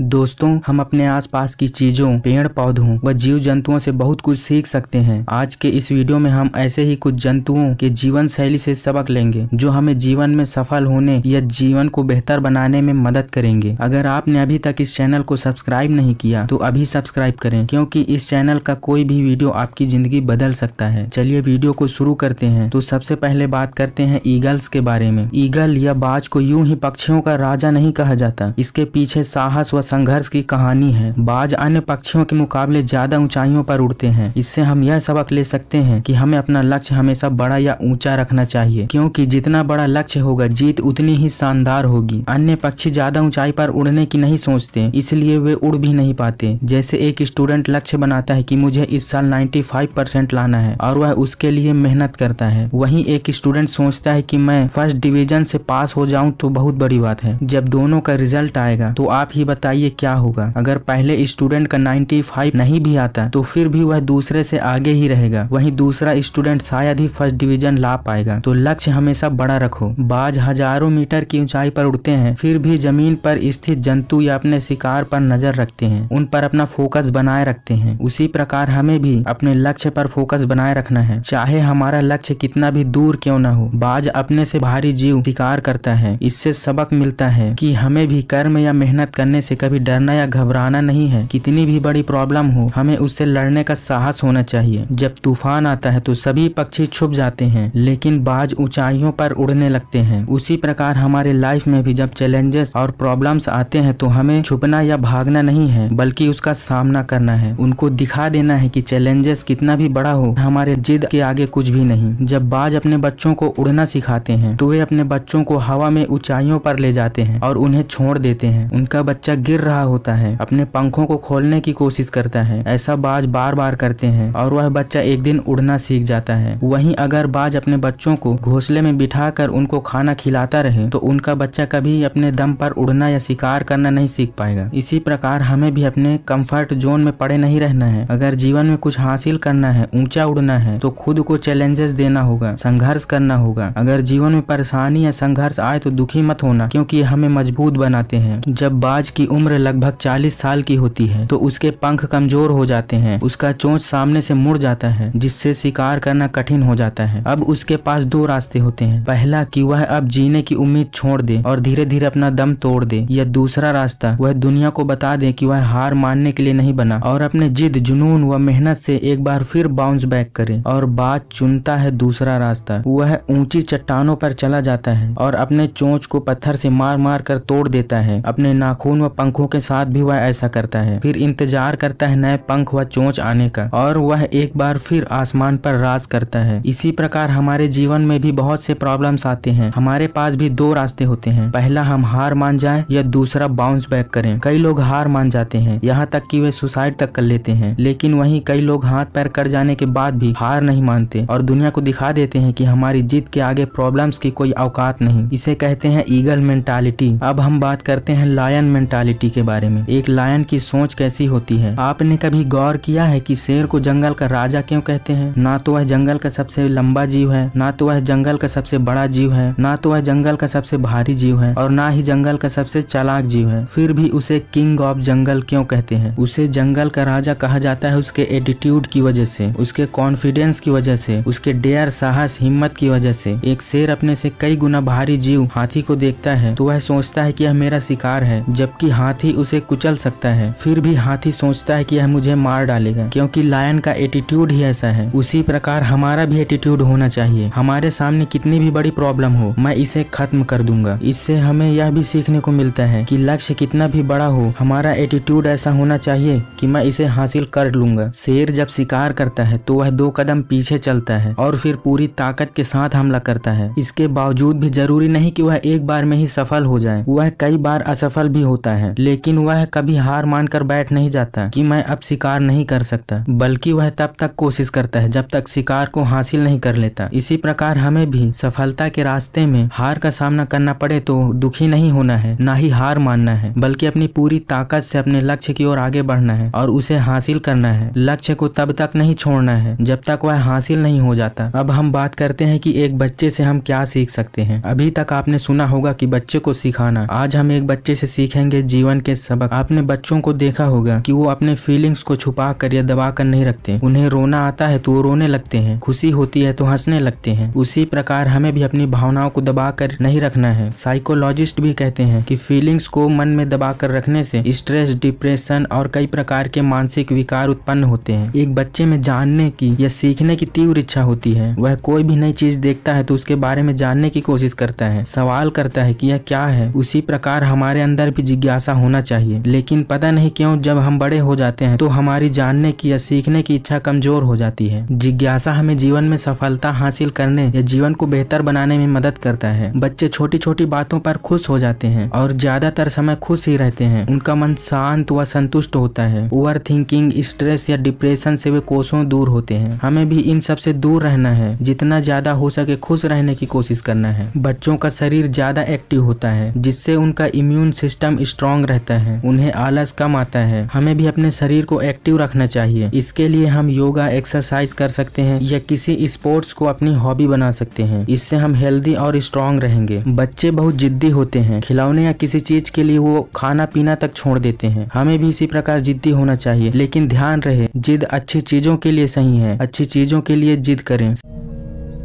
दोस्तों हम अपने आसपास की चीजों पेड़ पौधों व जीव जंतुओं से बहुत कुछ सीख सकते हैं आज के इस वीडियो में हम ऐसे ही कुछ जंतुओं के जीवन शैली से सबक लेंगे जो हमें जीवन में सफल होने या जीवन को बेहतर बनाने में मदद करेंगे अगर आपने अभी तक इस चैनल को सब्सक्राइब नहीं किया तो अभी सब्सक्राइब करें क्योंकि इस चैनल का कोई भी वीडियो आपकी जिंदगी बदल सकता है चलिए वीडियो को शुरू करते हैं तो सबसे पहले बात करते हैं ईगल्स के बारे में ईगल या बाज को यूं ही पक्षियों का राजा नहीं कहा जाता इसके पीछे साहस व संघर्ष की कहानी है बाज अन्य पक्षियों के मुकाबले ज्यादा ऊंचाइयों पर उड़ते हैं इससे हम यह सबक ले सकते हैं कि हमें अपना लक्ष्य हमेशा बड़ा या ऊंचा रखना चाहिए क्योंकि जितना बड़ा लक्ष्य होगा जीत उतनी ही शानदार होगी अन्य पक्षी ज्यादा ऊंचाई पर उड़ने की नहीं सोचते इसलिए वे उड़ भी नहीं पाते जैसे एक स्टूडेंट लक्ष्य बनाता है कि मुझे इस साल 95 परसेंट लाना है और वह उसके लिए मेहनत करता है वहीं एक स्टूडेंट सोचता है कि मैं फर्स्ट डिवीजन से पास हो जाऊं तो बहुत बड़ी बात है जब दोनों का रिजल्ट आएगा तो आप ही बता बताइए क्या होगा अगर पहले स्टूडेंट का 95 नहीं भी आता तो फिर भी वह दूसरे से आगे ही रहेगा वहीं दूसरा स्टूडेंट शायद ही फर्स्ट डिवीजन ला पाएगा तो लक्ष्य हमेशा बड़ा रखो बाज हजारों मीटर की ऊंचाई पर उड़ते हैं फिर भी जमीन पर स्थित जंतु या अपने शिकार पर नजर रखते हैं उन पर अपना फोकस बनाए रखते हैं उसी प्रकार हमें भी अपने लक्ष्य पर फोकस बनाए रखना है चाहे हमारा लक्ष्य कितना भी दूर क्यों ना हो बाज अपने से भारी जीव शिकार करता है इससे सबक मिलता है कि हमें भी कर्म या मेहनत करने से कभी डरना या घबराना नहीं है कितनी भी बड़ी प्रॉब्लम हो हमें उससे लड़ने का साहस होना चाहिए जब तूफान आता है तो सभी पक्षी छुप जाते हैं लेकिन बाज ऊंचाइयों पर उड़ने लगते हैं उसी प्रकार हमारे लाइफ में भी जब चैलेंजेस और प्रॉब्लम्स आते हैं तो हमें छुपना या भागना नहीं है बल्कि उसका सामना करना है उनको दिखा देना है कि चैलेंजेस कितना भी बड़ा हो हमारे जिद के आगे कुछ भी नहीं जब बाज अपने बच्चों को उड़ना सिखाते हैं तो वे अपने बच्चों को हवा में ऊंचाइयों पर ले जाते हैं और उन्हें छोड़ देते हैं उनका बच्चा गिर रहा होता है अपने पंखों को खोलने की कोशिश करता है ऐसा बाज बार बार करते हैं और वह बच्चा एक दिन उड़ना सीख जाता है वहीं अगर बाज अपने बच्चों को घोंसले में बिठाकर उनको खाना खिलाता रहे तो उनका बच्चा कभी अपने दम पर उड़ना या शिकार करना नहीं सीख पाएगा इसी प्रकार हमें भी अपने कम्फर्ट जोन में पड़े नहीं रहना है अगर जीवन में कुछ हासिल करना है ऊंचा उड़ना है तो खुद को चैलेंजेस देना होगा संघर्ष करना होगा अगर जीवन में परेशानी या संघर्ष आए तो दुखी मत होना क्योंकि हमें मजबूत बनाते हैं जब बाज की उम्र उम्र लगभग 40 साल की होती है तो उसके पंख कमजोर हो जाते हैं उसका चोंच सामने से मुड़ जाता है जिससे शिकार करना कठिन हो जाता है अब उसके पास दो रास्ते होते हैं पहला कि वह अब जीने की उम्मीद छोड़ दे और धीरे धीरे अपना दम तोड़ दे या दूसरा रास्ता वह दुनिया को बता दे कि वह हार मानने के लिए नहीं बना और अपने जिद जुनून व मेहनत से एक बार फिर बाउंस बैक करे और बात चुनता है दूसरा रास्ता वह ऊंची चट्टानों पर चला जाता है और अपने चोंच को पत्थर से मार मार कर तोड़ देता है अपने नाखून व पंख पंखों के साथ भी वह ऐसा करता है फिर इंतजार करता है नए पंख व चोंच आने का और वह एक बार फिर आसमान पर राज करता है इसी प्रकार हमारे जीवन में भी बहुत से प्रॉब्लम्स आते हैं हमारे पास भी दो रास्ते होते हैं पहला हम हार मान जाए या दूसरा बाउंस बैक करें कई लोग हार मान जाते हैं यहाँ तक कि वे सुसाइड तक कर लेते हैं लेकिन वहीं कई लोग हाथ पैर कर जाने के बाद भी हार नहीं मानते और दुनिया को दिखा देते हैं कि हमारी जीत के आगे प्रॉब्लम्स की कोई औकात नहीं इसे कहते हैं ईगल मेंटालिटी अब हम बात करते हैं लायन मेंटालिटी क्वालिटी के बारे में एक लायन की सोच कैसी होती है आपने कभी गौर किया है कि शेर को जंगल का राजा क्यों कहते हैं ना तो वह जंगल का सबसे लंबा जीव है ना तो वह जंगल का सबसे बड़ा जीव है ना तो वह जंगल का सबसे भारी जीव है और ना ही जंगल का सबसे चालाक जीव है फिर भी उसे किंग ऑफ जंगल क्यों कहते हैं उसे जंगल का राजा कहा जाता है उसके एटीट्यूड की वजह से उसके कॉन्फिडेंस की वजह से उसके डेयर साहस हिम्मत की वजह से एक शेर अपने से कई गुना भारी जीव हाथी को देखता है तो वह सोचता है कि यह मेरा शिकार है जबकि हाथी हाथी उसे कुचल सकता है फिर भी हाथी सोचता है कि यह मुझे मार डालेगा क्योंकि लायन का एटीट्यूड ही ऐसा है उसी प्रकार हमारा भी एटीट्यूड होना चाहिए हमारे सामने कितनी भी बड़ी प्रॉब्लम हो मैं इसे खत्म कर दूंगा इससे हमें यह भी सीखने को मिलता है की लक्ष्य कितना भी बड़ा हो हमारा एटीट्यूड ऐसा होना चाहिए की मैं इसे हासिल कर लूंगा शेर जब शिकार करता है तो वह दो कदम पीछे चलता है और फिर पूरी ताकत के साथ हमला करता है इसके बावजूद भी जरूरी नहीं कि वह एक बार में ही सफल हो जाए वह कई बार असफल भी होता है लेकिन वह कभी हार मानकर बैठ नहीं जाता कि मैं अब शिकार नहीं कर सकता बल्कि वह तब तक कोशिश करता है जब तक शिकार को हासिल नहीं कर लेता इसी प्रकार हमें भी सफलता के रास्ते में हार का सामना करना पड़े तो दुखी नहीं होना है ना ही हार मानना है बल्कि अपनी पूरी ताकत से अपने लक्ष्य की ओर आगे बढ़ना है और उसे हासिल करना है लक्ष्य को तब तक नहीं छोड़ना है जब तक वह हासिल नहीं हो जाता अब हम बात करते हैं कि एक बच्चे से हम क्या सीख सकते हैं अभी तक आपने सुना होगा कि बच्चे को सिखाना आज हम एक बच्चे से सीखेंगे जी जीवन के सबक आपने बच्चों को देखा होगा कि वो अपने फीलिंग्स को छुपा कर या दबा कर नहीं रखते उन्हें रोना आता है तो वो रोने लगते हैं खुशी होती है तो हंसने लगते हैं उसी प्रकार हमें भी अपनी भावनाओं को दबा कर नहीं रखना है साइकोलॉजिस्ट भी कहते हैं कि फीलिंग्स को मन में दबा कर रखने से स्ट्रेस डिप्रेशन और कई प्रकार के मानसिक विकार उत्पन्न होते हैं एक बच्चे में जानने की या सीखने की तीव्र इच्छा होती है वह कोई भी नई चीज देखता है तो उसके बारे में जानने की कोशिश करता है सवाल करता है कि यह क्या है उसी प्रकार हमारे अंदर भी जिज्ञासा ऐसा होना चाहिए लेकिन पता नहीं क्यों जब हम बड़े हो जाते हैं तो हमारी जानने की या सीखने की इच्छा कमजोर हो जाती है जिज्ञासा हमें जीवन में सफलता हासिल करने या जीवन को बेहतर बनाने में मदद करता है बच्चे छोटी छोटी बातों पर खुश हो जाते हैं और ज्यादातर समय खुश ही रहते हैं उनका मन शांत व संतुष्ट होता है ओवर थिंकिंग स्ट्रेस या डिप्रेशन से वे कोसों दूर होते हैं हमें भी इन सब से दूर रहना है जितना ज्यादा हो सके खुश रहने की कोशिश करना है बच्चों का शरीर ज्यादा एक्टिव होता है जिससे उनका इम्यून सिस्टम स्ट्रांग स्ट्रांग रहता है उन्हें आलस कम आता है हमें भी अपने शरीर को एक्टिव रखना चाहिए इसके लिए हम योगा एक्सरसाइज कर सकते हैं या किसी स्पोर्ट्स को अपनी हॉबी बना सकते हैं इससे हम हेल्दी और स्ट्रांग रहेंगे बच्चे बहुत जिद्दी होते हैं खिलौने या किसी चीज के लिए वो खाना पीना तक छोड़ देते हैं हमें भी इसी प्रकार जिद्दी होना चाहिए लेकिन ध्यान रहे जिद अच्छी चीजों के लिए सही है अच्छी चीजों के लिए जिद करें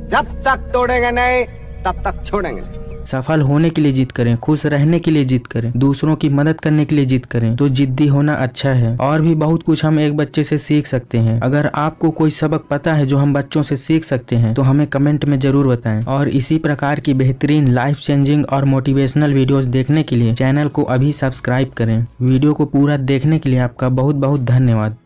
जब तक तोड़ेंगे नहीं तब तक छोड़ेंगे सफल होने के लिए जीत करें खुश रहने के लिए जीत करें दूसरों की मदद करने के लिए जीत करें तो जिद्दी होना अच्छा है और भी बहुत कुछ हम एक बच्चे से सीख सकते हैं अगर आपको कोई सबक पता है जो हम बच्चों से सीख सकते हैं तो हमें कमेंट में जरूर बताएं और इसी प्रकार की बेहतरीन लाइफ चेंजिंग और मोटिवेशनल वीडियो देखने के लिए चैनल को अभी सब्सक्राइब करें वीडियो को पूरा देखने के लिए आपका बहुत बहुत धन्यवाद